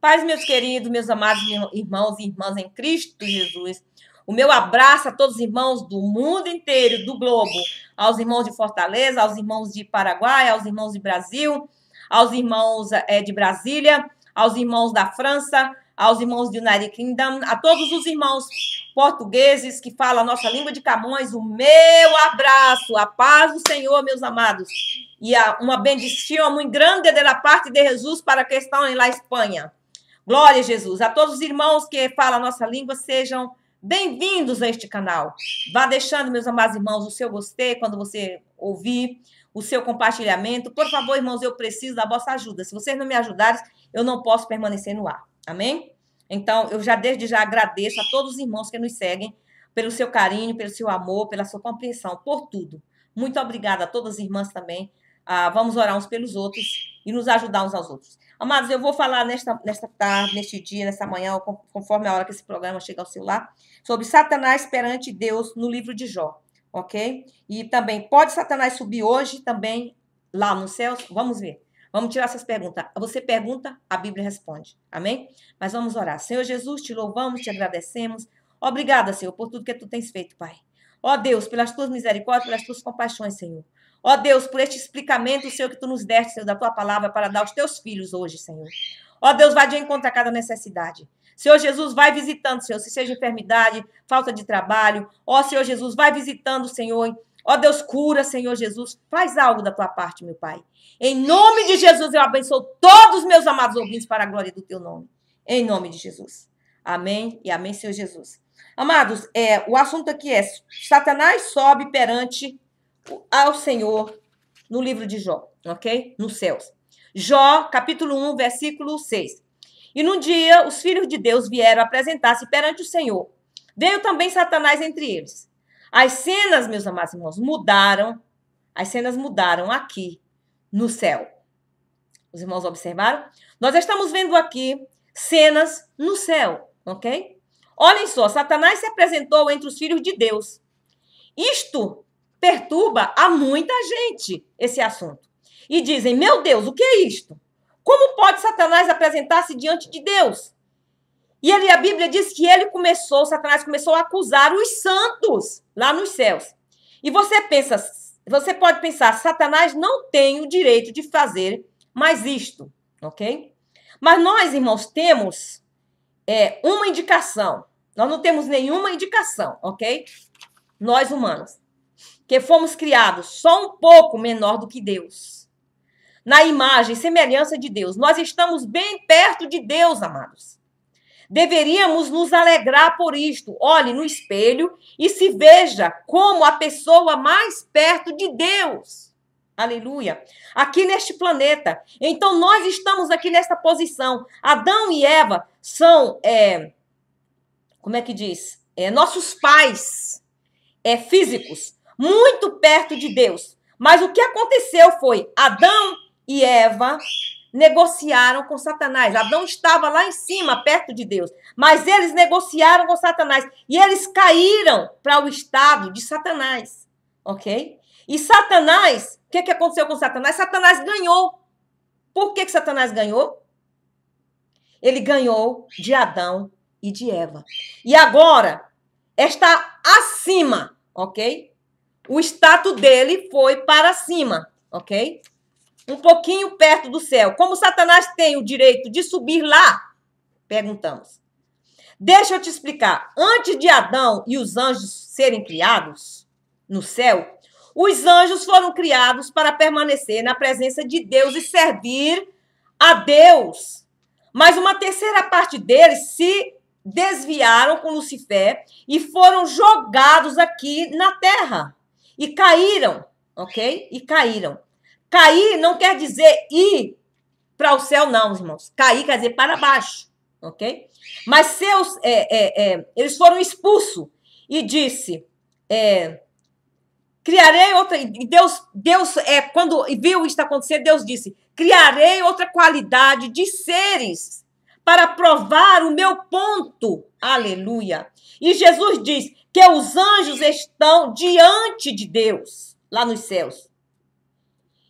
Paz, meus queridos, meus amados irmãos e irmãs em Cristo Jesus. O meu abraço a todos os irmãos do mundo inteiro, do globo, aos irmãos de Fortaleza, aos irmãos de Paraguai, aos irmãos de Brasil, aos irmãos é, de Brasília, aos irmãos da França, aos irmãos do United Kingdom, a todos os irmãos portugueses que falam a nossa língua de Camões, o meu abraço, a paz do Senhor, meus amados, e a, uma bendição muito grande da parte de Jesus para a questão lá Espanha. Glória a Jesus. A todos os irmãos que falam a nossa língua, sejam bem-vindos a este canal. Vá deixando, meus amados irmãos, o seu gostei quando você ouvir, o seu compartilhamento. Por favor, irmãos, eu preciso da vossa ajuda. Se vocês não me ajudarem, eu não posso permanecer no ar. Amém? Então, eu já desde já agradeço a todos os irmãos que nos seguem pelo seu carinho, pelo seu amor, pela sua compreensão, por tudo. Muito obrigada a todas as irmãs também. Ah, vamos orar uns pelos outros e nos ajudar uns aos outros. Amados, eu vou falar nesta, nesta tarde, neste dia, nesta manhã, conforme a hora que esse programa chega ao celular, sobre Satanás perante Deus no livro de Jó, ok? E também, pode Satanás subir hoje também lá nos céus? Vamos ver. Vamos tirar essas perguntas. Você pergunta, a Bíblia responde. Amém? Mas vamos orar. Senhor Jesus, te louvamos, te agradecemos. Obrigada, Senhor, por tudo que tu tens feito, Pai. Ó Deus, pelas tuas misericórdias, pelas tuas compaixões, Senhor. Ó Deus, por este explicamento, Senhor, que tu nos deste, Senhor, da tua palavra para dar aos teus filhos hoje, Senhor. Ó Deus, vai de encontro a cada necessidade. Senhor Jesus, vai visitando, Senhor, se seja enfermidade, falta de trabalho. Ó Senhor Jesus, vai visitando, Senhor. Ó Deus, cura, Senhor Jesus. Faz algo da tua parte, meu Pai. Em nome de Jesus, eu abençoo todos os meus amados ouvintes para a glória do teu nome. Em nome de Jesus. Amém e amém, Senhor Jesus. Amados, é, o assunto aqui é: Satanás sobe perante ao Senhor no livro de Jó, ok? Nos céus. Jó, capítulo 1, versículo 6. E num dia os filhos de Deus vieram apresentar-se perante o Senhor. Veio também Satanás entre eles. As cenas, meus amados irmãos, mudaram. As cenas mudaram aqui no céu. Os irmãos observaram? Nós estamos vendo aqui cenas no céu, ok? Olhem só, Satanás se apresentou entre os filhos de Deus. Isto perturba a muita gente esse assunto. E dizem: "Meu Deus, o que é isto? Como pode Satanás apresentar-se diante de Deus?" E ali a Bíblia diz que ele começou, Satanás começou a acusar os santos lá nos céus. E você pensa, você pode pensar, Satanás não tem o direito de fazer mais isto, ok? Mas nós, irmãos, temos é, uma indicação. Nós não temos nenhuma indicação, ok? Nós humanos, que fomos criados só um pouco menor do que Deus, na imagem e semelhança de Deus, nós estamos bem perto de Deus, amados. Deveríamos nos alegrar por isto. Olhe no espelho e se veja como a pessoa mais perto de Deus. Aleluia. Aqui neste planeta. Então nós estamos aqui nesta posição. Adão e Eva são, é, como é que diz? É, nossos pais é, físicos, muito perto de Deus. Mas o que aconteceu foi Adão e Eva negociaram com Satanás. Adão estava lá em cima, perto de Deus, mas eles negociaram com Satanás e eles caíram para o estado de Satanás, ok? E Satanás, o que, que aconteceu com Satanás? Satanás ganhou. Por que, que Satanás ganhou? Ele ganhou de Adão e de Eva. E agora está acima, ok? O status dele foi para cima, ok? Um pouquinho perto do céu. Como Satanás tem o direito de subir lá? Perguntamos. Deixa eu te explicar. Antes de Adão e os anjos serem criados no céu, os anjos foram criados para permanecer na presença de Deus e servir a Deus. Mas uma terceira parte deles se desviaram com Lucifer e foram jogados aqui na terra. E caíram, ok? E caíram. Cair não quer dizer ir para o céu, não, irmãos. Cair quer dizer para baixo, ok? Mas seus, é, é, é, eles foram expulsos e disse, é, criarei outra. E Deus, Deus é, quando viu isso acontecer, Deus disse: criarei outra qualidade de seres para provar o meu ponto. Aleluia. E Jesus diz que os anjos estão diante de Deus, lá nos céus.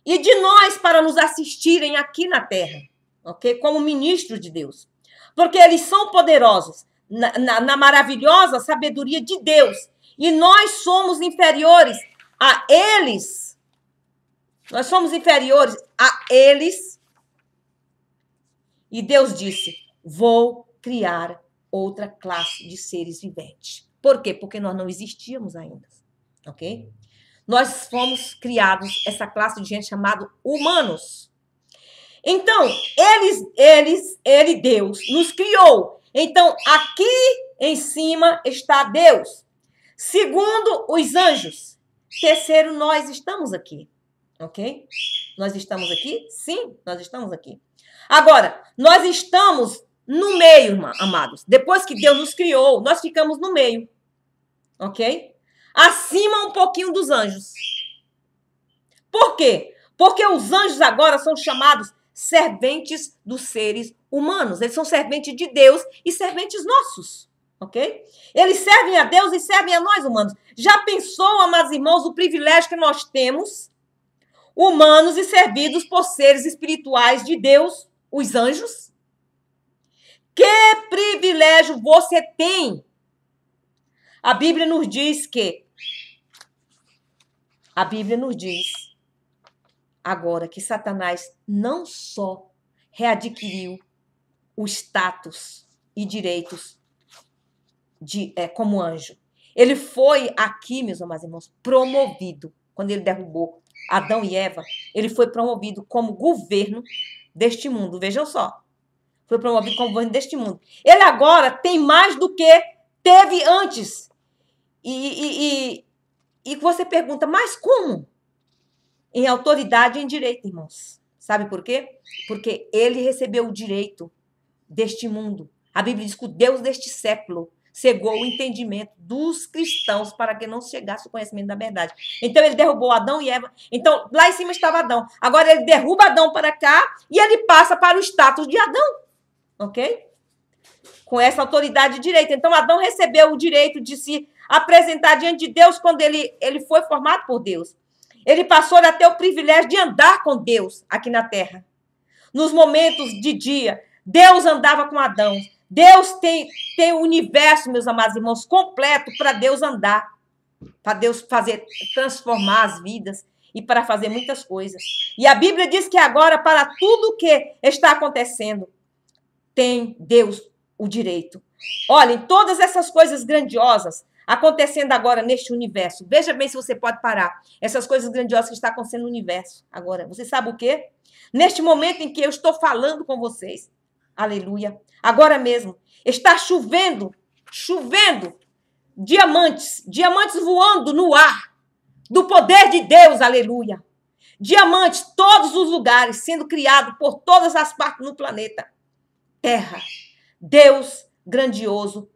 E de nós para nos assistirem aqui na terra, ok? Como ministros de Deus. Porque eles são poderosos na, na, na maravilhosa sabedoria de Deus. E nós somos inferiores a eles, nós somos inferiores a eles. E Deus disse: Vou criar outra classe de seres viventes. Por quê? Porque nós não existíamos ainda. Ok? Nós fomos criados, essa classe de gente chamada humanos. Então, eles, eles, ele, Deus, nos criou. Então, aqui em cima está Deus, segundo os anjos. Terceiro, nós estamos aqui. Ok? Nós estamos aqui? Sim, nós estamos aqui. Agora, nós estamos no meio, amados. Depois que Deus nos criou, nós ficamos no meio. Ok? Acima um pouquinho dos anjos. Por quê? Porque os anjos agora são chamados serventes dos seres humanos. Eles são serventes de Deus e serventes nossos ok? Eles servem a Deus e servem a nós humanos. Já pensou, amados irmãos, o privilégio que nós temos, humanos e servidos por seres espirituais de Deus, os anjos? Que privilégio você tem? A Bíblia nos diz que a Bíblia nos diz agora que Satanás não só readquiriu o status e direitos de, é, como anjo. Ele foi aqui, meus amados irmãos, promovido. Quando ele derrubou Adão e Eva, ele foi promovido como governo deste mundo. Vejam só. Foi promovido como governo deste mundo. Ele agora tem mais do que teve antes. E, e, e, e você pergunta, mas como? Em autoridade e em direito, irmãos. Sabe por quê? Porque ele recebeu o direito deste mundo. A Bíblia diz que o Deus deste século cegou o entendimento dos cristãos para que não chegasse o conhecimento da verdade. Então ele derrubou Adão e Eva. Então lá em cima estava Adão. Agora ele derruba Adão para cá e ele passa para o status de Adão. Ok? Com essa autoridade e direito. Então Adão recebeu o direito de se apresentar diante de Deus quando ele, ele foi formado por Deus. Ele passou a ter o privilégio de andar com Deus aqui na terra. Nos momentos de dia, Deus andava com Adão. Deus tem, tem o universo, meus amados irmãos, completo para Deus andar, para Deus fazer, transformar as vidas e para fazer muitas coisas. E a Bíblia diz que agora, para tudo o que está acontecendo, tem Deus o direito. Olhem, todas essas coisas grandiosas acontecendo agora neste universo. Veja bem se você pode parar. Essas coisas grandiosas que estão acontecendo no universo agora. Você sabe o quê? Neste momento em que eu estou falando com vocês, Aleluia. Agora mesmo está chovendo, chovendo diamantes, diamantes voando no ar do poder de Deus. Aleluia. Diamantes todos os lugares sendo criado por todas as partes no planeta Terra. Deus grandioso,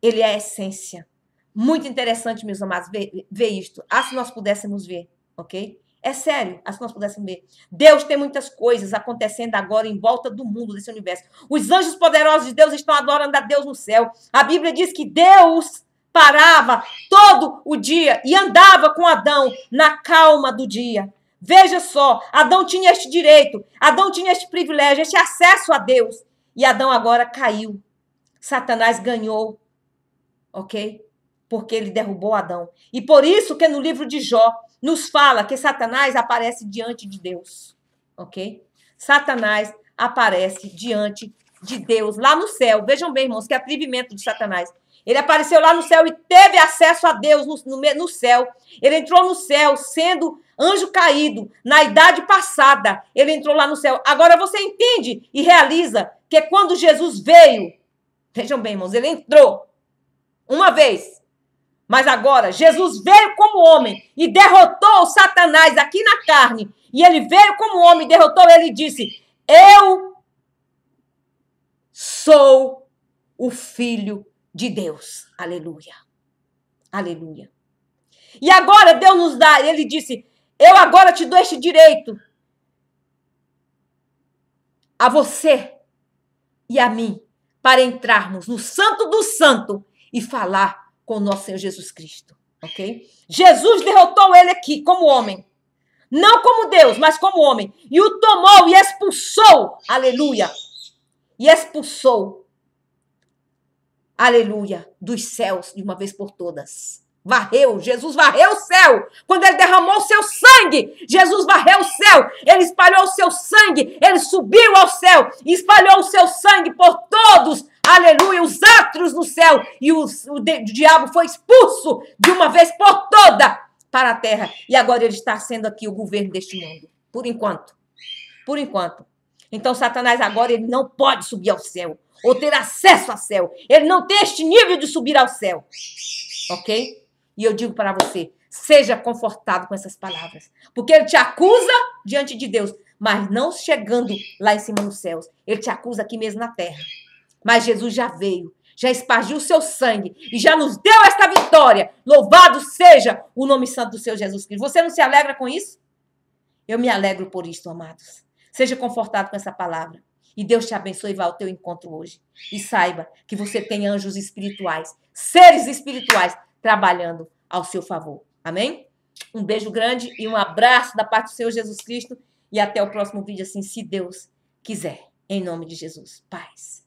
ele é a essência. Muito interessante, meus amados, ver, ver isto. Ah, se nós pudéssemos ver, ok? É sério, as nós pudessem ver. Deus tem muitas coisas acontecendo agora em volta do mundo, desse universo. Os anjos poderosos de Deus estão adorando a Deus no céu. A Bíblia diz que Deus parava todo o dia e andava com Adão na calma do dia. Veja só, Adão tinha este direito, Adão tinha este privilégio, este acesso a Deus. E Adão agora caiu. Satanás ganhou, ok? porque ele derrubou Adão. E por isso que no livro de Jó nos fala que Satanás aparece diante de Deus. OK? Satanás aparece diante de Deus lá no céu. Vejam bem, irmãos, que atrevimento de Satanás. Ele apareceu lá no céu e teve acesso a Deus no, no, no, céu. Ele entrou no céu sendo anjo caído, na idade passada. Ele entrou lá no céu. Agora você entende e realiza que quando Jesus veio, vejam bem, irmãos, ele entrou uma vez mas agora, Jesus veio como homem e derrotou o Satanás aqui na carne. E ele veio como homem, derrotou ele e disse: Eu sou o Filho de Deus. Aleluia. Aleluia. E agora Deus nos dá, ele disse: Eu agora te dou este direito a você e a mim para entrarmos no Santo do Santo e falar com nosso Senhor Jesus Cristo, ok? Jesus derrotou ele aqui como homem, não como Deus, mas como homem, e o tomou e expulsou, aleluia, e expulsou, aleluia, dos céus de uma vez por todas. Varreu, Jesus varreu o céu. Quando ele derramou o seu sangue, Jesus varreu o céu. Ele espalhou o seu sangue, ele subiu ao céu e espalhou o seu sangue por todos aleluia, os astros no céu, e os, o, de, o diabo foi expulso de uma vez por toda para a terra. E agora ele está sendo aqui o governo deste mundo, por enquanto. Por enquanto. Então, Satanás agora ele não pode subir ao céu ou ter acesso ao céu. Ele não tem este nível de subir ao céu. Ok? E eu digo para você: seja confortado com essas palavras, porque ele te acusa diante de Deus, mas não chegando lá em cima nos céus. Ele te acusa aqui mesmo na terra. Mas Jesus já veio, já espargiu o seu sangue e já nos deu esta vitória. Louvado seja o nome santo do seu Jesus Cristo. Você não se alegra com isso? Eu me alegro por isso, amados. Seja confortado com essa palavra. E Deus te abençoe e vá ao teu encontro hoje. E saiba que você tem anjos espirituais, seres espirituais, trabalhando ao seu favor. Amém? Um beijo grande e um abraço da parte do Senhor Jesus Cristo. E até o próximo vídeo, assim, se Deus quiser. Em nome de Jesus. Paz.